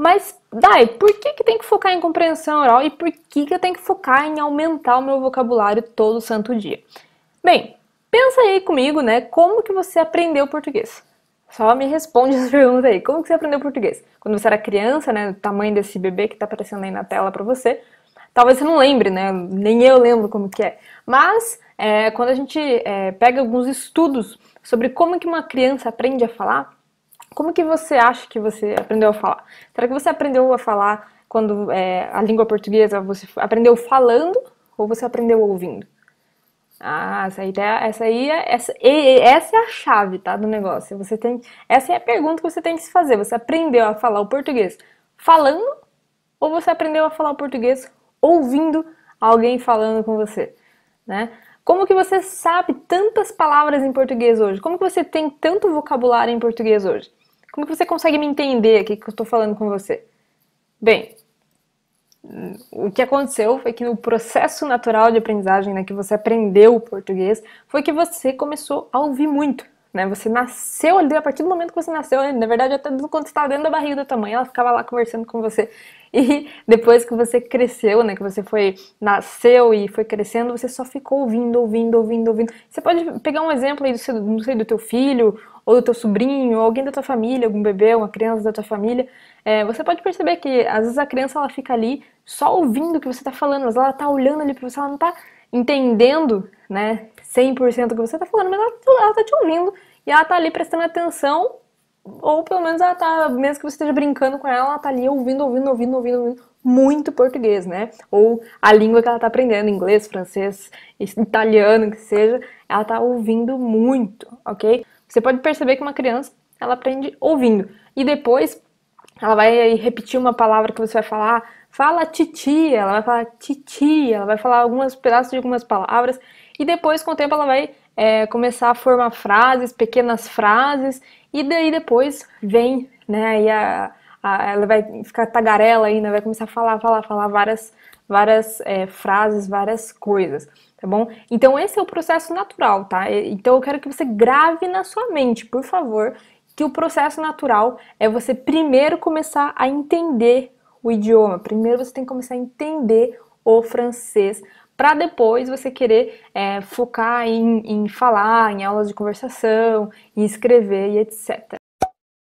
Mas, Dai, por que, que tem que focar em compreensão oral e por que, que eu tenho que focar em aumentar o meu vocabulário todo santo dia? Bem, pensa aí comigo, né? Como que você aprendeu português? Só me responde essa pergunta aí. Como que você aprendeu português? Quando você era criança, né? Do tamanho desse bebê que tá aparecendo aí na tela pra você. Talvez você não lembre, né? Nem eu lembro como que é. Mas, é, quando a gente é, pega alguns estudos sobre como que uma criança aprende a falar, como que você acha que você aprendeu a falar? Será que você aprendeu a falar quando é, a língua portuguesa você aprendeu falando ou você aprendeu ouvindo? Ah, essa aí, tá, essa aí é, essa, essa é a chave, tá, do negócio. Você tem, essa é a pergunta que você tem que se fazer. Você aprendeu a falar o português falando ou você aprendeu a falar o português ouvindo alguém falando com você, né? Como que você sabe tantas palavras em português hoje? Como que você tem tanto vocabulário em português hoje? Como que você consegue me entender o que, que eu estou falando com você? Bem, o que aconteceu foi que no processo natural de aprendizagem, né, que você aprendeu o português, foi que você começou a ouvir muito. Né? Você nasceu ali, a partir do momento que você nasceu, na verdade, até quando você estava dentro da barriga da tua mãe, ela ficava lá conversando com você. E depois que você cresceu, né, que você foi nasceu e foi crescendo, você só ficou ouvindo, ouvindo, ouvindo, ouvindo. Você pode pegar um exemplo aí do seu, não sei, do teu filho ou do teu sobrinho, ou alguém da tua família, algum bebê, uma criança da tua família. É, você pode perceber que às vezes a criança ela fica ali só ouvindo o que você está falando, mas ela está olhando ali para você, ela não está entendendo, né, 100% o que você está falando, mas ela, está tá te ouvindo e ela está ali prestando atenção ou pelo menos ela tá, mesmo que você esteja brincando com ela, ela tá ali ouvindo, ouvindo, ouvindo, ouvindo, ouvindo muito português, né? Ou a língua que ela tá aprendendo, inglês, francês, italiano, que seja, ela tá ouvindo muito, ok? Você pode perceber que uma criança, ela aprende ouvindo. E depois, ela vai repetir uma palavra que você vai falar, fala titia, ela vai falar titia, ela vai falar alguns pedaços de algumas palavras, e depois, com o tempo, ela vai é, começar a formar frases, pequenas frases, e daí depois vem, né? E a, a, ela vai ficar tagarela ainda, vai começar a falar, falar, falar várias, várias é, frases, várias coisas, tá bom? Então esse é o processo natural, tá? Então eu quero que você grave na sua mente, por favor, que o processo natural é você primeiro começar a entender o idioma. Primeiro você tem que começar a entender o francês para depois você querer é, focar em, em falar, em aulas de conversação, em escrever e etc.